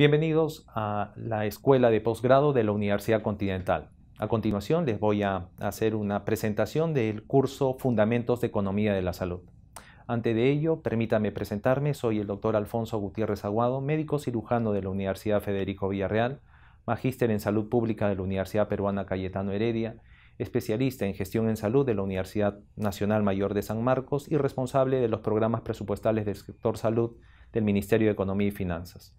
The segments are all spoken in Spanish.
Bienvenidos a la Escuela de posgrado de la Universidad Continental. A continuación les voy a hacer una presentación del curso Fundamentos de Economía de la Salud. Ante de ello, permítame presentarme. Soy el doctor Alfonso Gutiérrez Aguado, médico cirujano de la Universidad Federico Villarreal, magíster en salud pública de la Universidad Peruana Cayetano Heredia, especialista en gestión en salud de la Universidad Nacional Mayor de San Marcos y responsable de los programas presupuestales del sector salud del Ministerio de Economía y Finanzas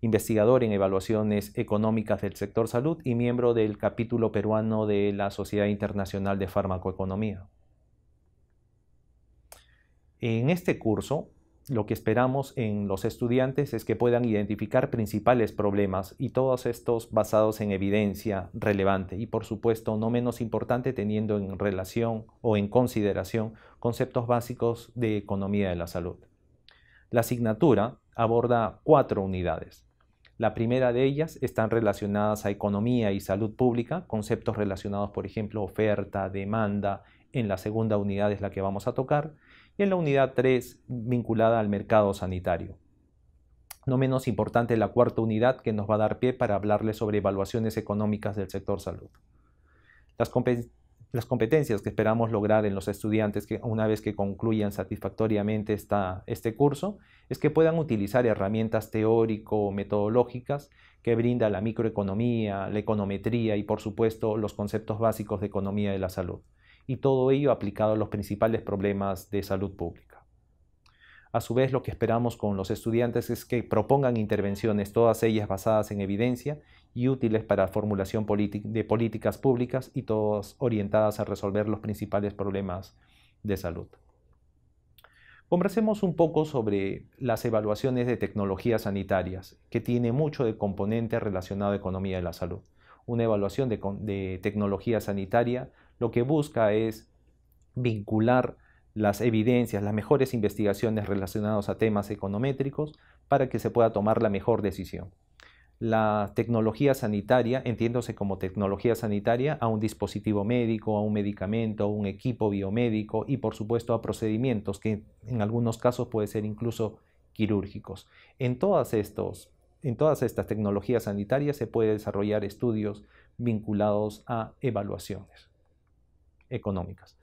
investigador en evaluaciones económicas del sector salud y miembro del capítulo peruano de la Sociedad Internacional de Farmacoeconomía. En este curso, lo que esperamos en los estudiantes es que puedan identificar principales problemas y todos estos basados en evidencia relevante y por supuesto no menos importante teniendo en relación o en consideración conceptos básicos de economía de la salud. La asignatura aborda cuatro unidades. La primera de ellas están relacionadas a economía y salud pública, conceptos relacionados, por ejemplo, oferta, demanda. En la segunda unidad es la que vamos a tocar. Y en la unidad 3, vinculada al mercado sanitario. No menos importante la cuarta unidad que nos va a dar pie para hablarles sobre evaluaciones económicas del sector salud. Las, competencias las competencias que esperamos lograr en los estudiantes que una vez que concluyan satisfactoriamente esta, este curso es que puedan utilizar herramientas teórico-metodológicas que brinda la microeconomía, la econometría y por supuesto los conceptos básicos de economía de la salud, y todo ello aplicado a los principales problemas de salud pública. A su vez, lo que esperamos con los estudiantes es que propongan intervenciones, todas ellas basadas en evidencia, y útiles para formulación de políticas públicas y todas orientadas a resolver los principales problemas de salud. Conversemos un poco sobre las evaluaciones de tecnologías sanitarias, que tiene mucho de componente relacionado a economía de la salud. Una evaluación de, de tecnología sanitaria lo que busca es vincular las evidencias, las mejores investigaciones relacionadas a temas econométricos para que se pueda tomar la mejor decisión la tecnología sanitaria, entiéndose como tecnología sanitaria, a un dispositivo médico, a un medicamento, a un equipo biomédico y por supuesto a procedimientos que en algunos casos pueden ser incluso quirúrgicos. En, todas en todas estas tecnologías sanitarias se puede desarrollar estudios vinculados a evaluaciones económicas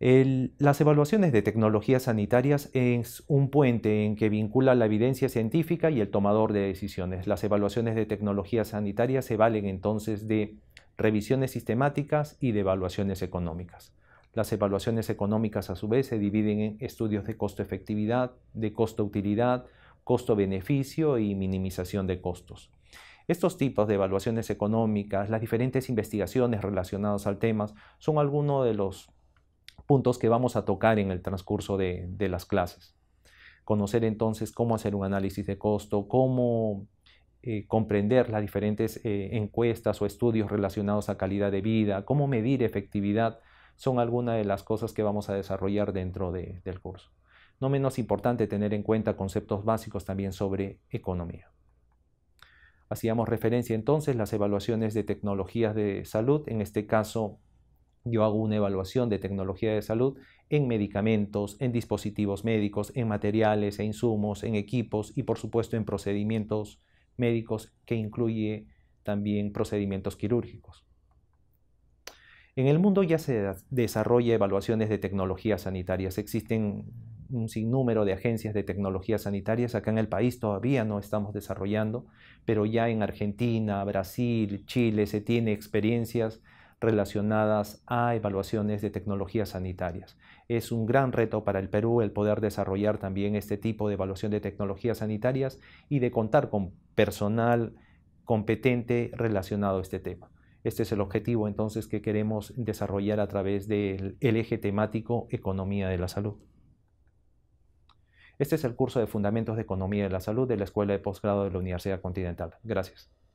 las evaluaciones de tecnologías sanitarias es un puente en que vincula la evidencia científica y el tomador de decisiones. Las evaluaciones de tecnologías sanitarias se valen entonces de revisiones sistemáticas y de evaluaciones económicas. Las evaluaciones económicas a su vez se dividen en estudios de costo-efectividad, de costo-utilidad, costo-beneficio y minimización de costos. Estos tipos de evaluaciones económicas, las diferentes investigaciones relacionadas al tema, son algunos de los puntos que vamos a tocar en el transcurso de, las clases. Conocer entonces cómo hacer un análisis de costo, cómo eh, comprender las diferentes eh, encuestas o estudios relacionados a calidad de vida, cómo medir efectividad, son algunas de las cosas que vamos a desarrollar dentro del curso. No menos importante tener en cuenta conceptos básicos también sobre economía. Hacíamos referencia entonces las evaluaciones de tecnologías de salud, en este caso yo hago una evaluación de tecnología de salud en medicamentos, en dispositivos médicos, en materiales e insumos, en equipos y por supuesto en procedimientos médicos que incluye también procedimientos quirúrgicos. En el mundo ya se desarrollan evaluaciones de tecnologías sanitarias. Existen un sinnúmero de agencias de tecnologías sanitarias. Acá en el país todavía no estamos desarrollando, pero ya en Argentina, Brasil, Chile se tiene experiencias relacionadas a evaluaciones de tecnologías sanitarias. Es un gran reto para el Perú el poder desarrollar también este tipo de evaluación de tecnologías sanitarias y de contar con personal competente relacionado a este tema. Este es el objetivo entonces que queremos desarrollar a través del eje temático Economía de la Salud. Este es el curso de Fundamentos de Economía de la Salud de la Escuela de Postgrado de la Universidad Continental. Gracias.